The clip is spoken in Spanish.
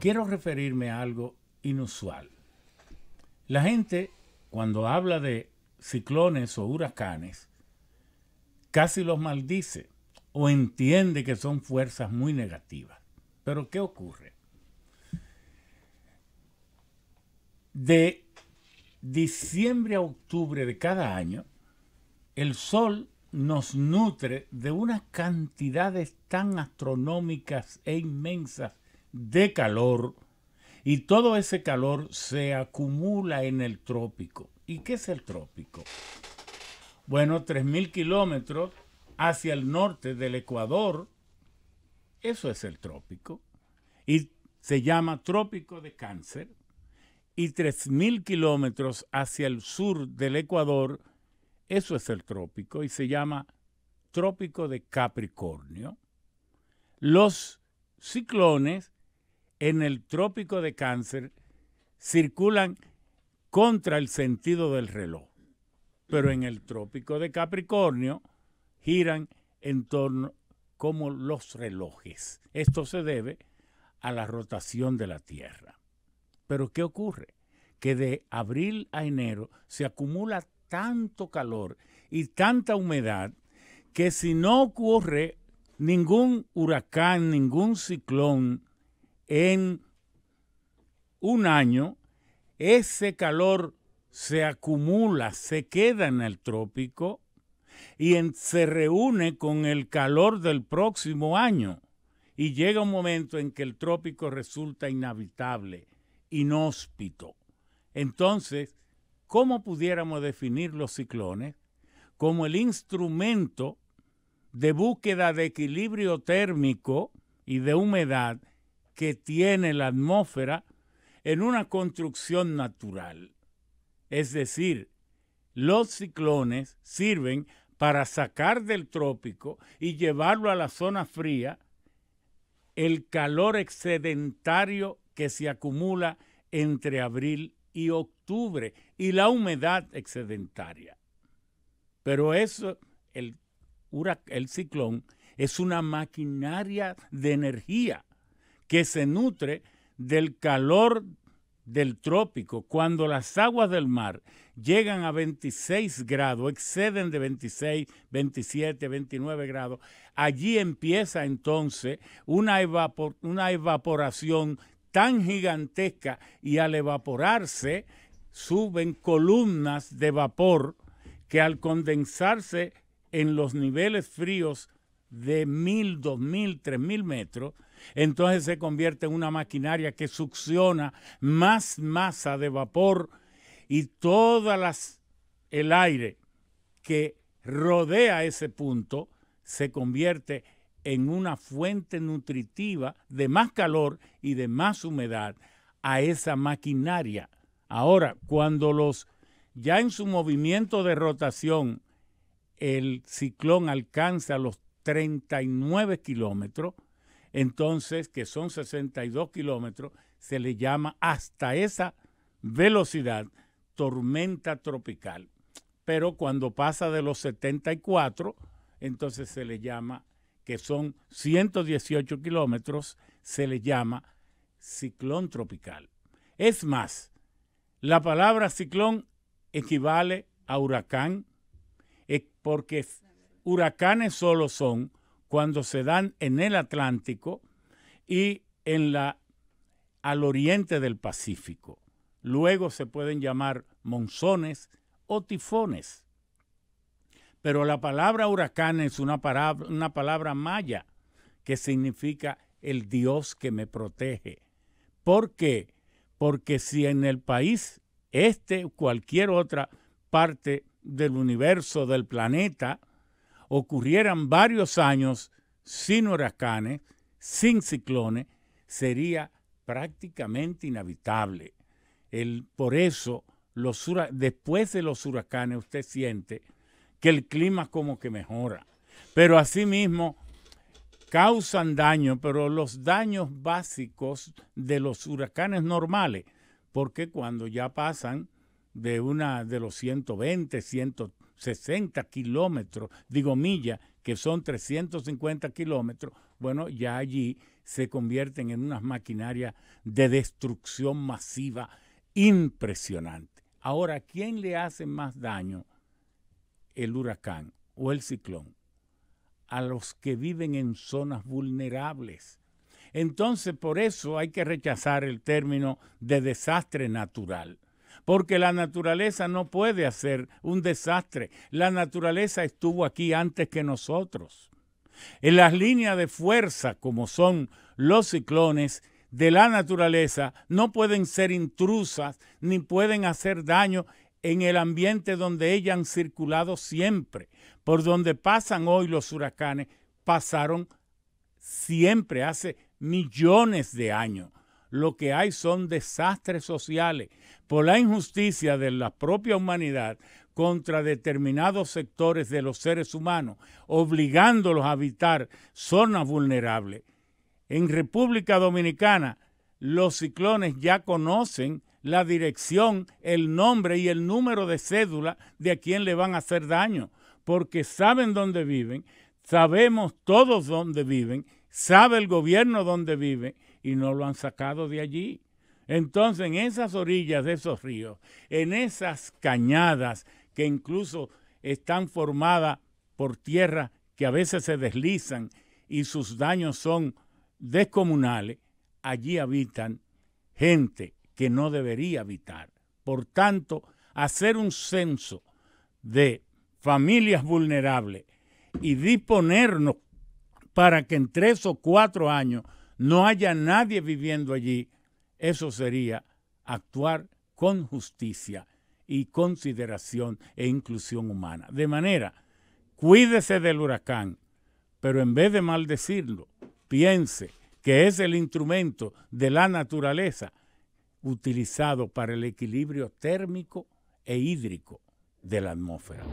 Quiero referirme a algo inusual. La gente, cuando habla de ciclones o huracanes, casi los maldice o entiende que son fuerzas muy negativas. Pero ¿qué ocurre? De diciembre a octubre de cada año, el sol nos nutre de unas cantidades tan astronómicas e inmensas de calor y todo ese calor se acumula en el trópico. ¿Y qué es el trópico? Bueno, 3.000 kilómetros hacia el norte del Ecuador, eso es el trópico. Y se llama trópico de cáncer. Y 3.000 kilómetros hacia el sur del Ecuador, eso es el trópico y se llama trópico de Capricornio. Los ciclones en el trópico de cáncer circulan contra el sentido del reloj, pero en el trópico de Capricornio giran en torno como los relojes. Esto se debe a la rotación de la Tierra. Pero ¿qué ocurre? Que de abril a enero se acumula tanto calor y tanta humedad que si no ocurre ningún huracán, ningún ciclón, en un año, ese calor se acumula, se queda en el trópico y se reúne con el calor del próximo año. Y llega un momento en que el trópico resulta inhabitable, inhóspito. Entonces, ¿cómo pudiéramos definir los ciclones? Como el instrumento de búsqueda de equilibrio térmico y de humedad que tiene la atmósfera en una construcción natural. Es decir, los ciclones sirven para sacar del trópico y llevarlo a la zona fría el calor excedentario que se acumula entre abril y octubre y la humedad excedentaria. Pero eso, el, el ciclón, es una maquinaria de energía que se nutre del calor del trópico, cuando las aguas del mar llegan a 26 grados, exceden de 26, 27, 29 grados, allí empieza entonces una, evaporación tan gigantesca y al evaporarse suben columnas de vapor que al condensarse en los niveles fríos de 1000, 2000, 3000 metros, entonces se convierte en una maquinaria que succiona más masa de vapor y todo el aire que rodea ese punto se convierte en una fuente nutritiva de más calor y de más humedad a esa maquinaria. Ahora, cuando los ya en su movimiento de rotación el ciclón alcanza los 39 kilómetros, entonces, que son 62 kilómetros, se le llama hasta esa velocidad tormenta tropical. Pero cuando pasa de los 74, entonces se le llama, que son 118 kilómetros, se le llama ciclón tropical. Es más, la palabra ciclón equivale a huracán, eh, porque huracanes solo son cuando se dan en el Atlántico y en la, al oriente del Pacífico. Luego se pueden llamar monzones o tifones. Pero la palabra huracán es una, palabra, una palabra maya que significa el Dios que me protege. ¿Por qué? Porque si en el país, este, cualquier otra parte del universo, del planeta, ocurrieran varios años sin huracanes, sin ciclones, sería prácticamente inhabitable. El, por eso, después de los huracanes, usted siente que el clima como que mejora. Pero asimismo, causan daño, pero los daños básicos de los huracanes normales, porque cuando ya pasan de una de los 120, 160 kilómetros, digo millas, que son 350 kilómetros, bueno, ya allí se convierten en unas maquinarias de destrucción masiva impresionante. Ahora, ¿quién le hace más daño el huracán o el ciclón? A los que viven en zonas vulnerables. Entonces, por eso hay que rechazar el término de desastre natural porque la naturaleza no puede hacer un desastre. La naturaleza estuvo aquí antes que nosotros. En las líneas de fuerza, como son los ciclones, de la naturaleza no pueden ser intrusas ni pueden hacer daño en el ambiente donde ellas han circulado siempre. Por donde pasan hoy los huracanes, pasaron siempre, hace millones de años lo que hay son desastres sociales por la injusticia de la propia humanidad contra determinados sectores de los seres humanos, obligándolos a habitar zonas vulnerables. En República Dominicana, los ciclones ya conocen la dirección, el nombre y el número de cédula de a quien le van a hacer daño, porque saben dónde viven, sabemos todos dónde viven, sabe el gobierno dónde viven y no lo han sacado de allí. Entonces, en esas orillas de esos ríos, en esas cañadas que incluso están formadas por tierra que a veces se deslizan y sus daños son descomunales, allí habitan gente que no debería habitar. Por tanto, hacer un censo de familias vulnerables y disponernos para que en tres o cuatro años no haya nadie viviendo allí, eso sería actuar con justicia y consideración e inclusión humana. De manera, cuídese del huracán, pero en vez de maldecirlo, piense que es el instrumento de la naturaleza utilizado para el equilibrio térmico e hídrico de la atmósfera.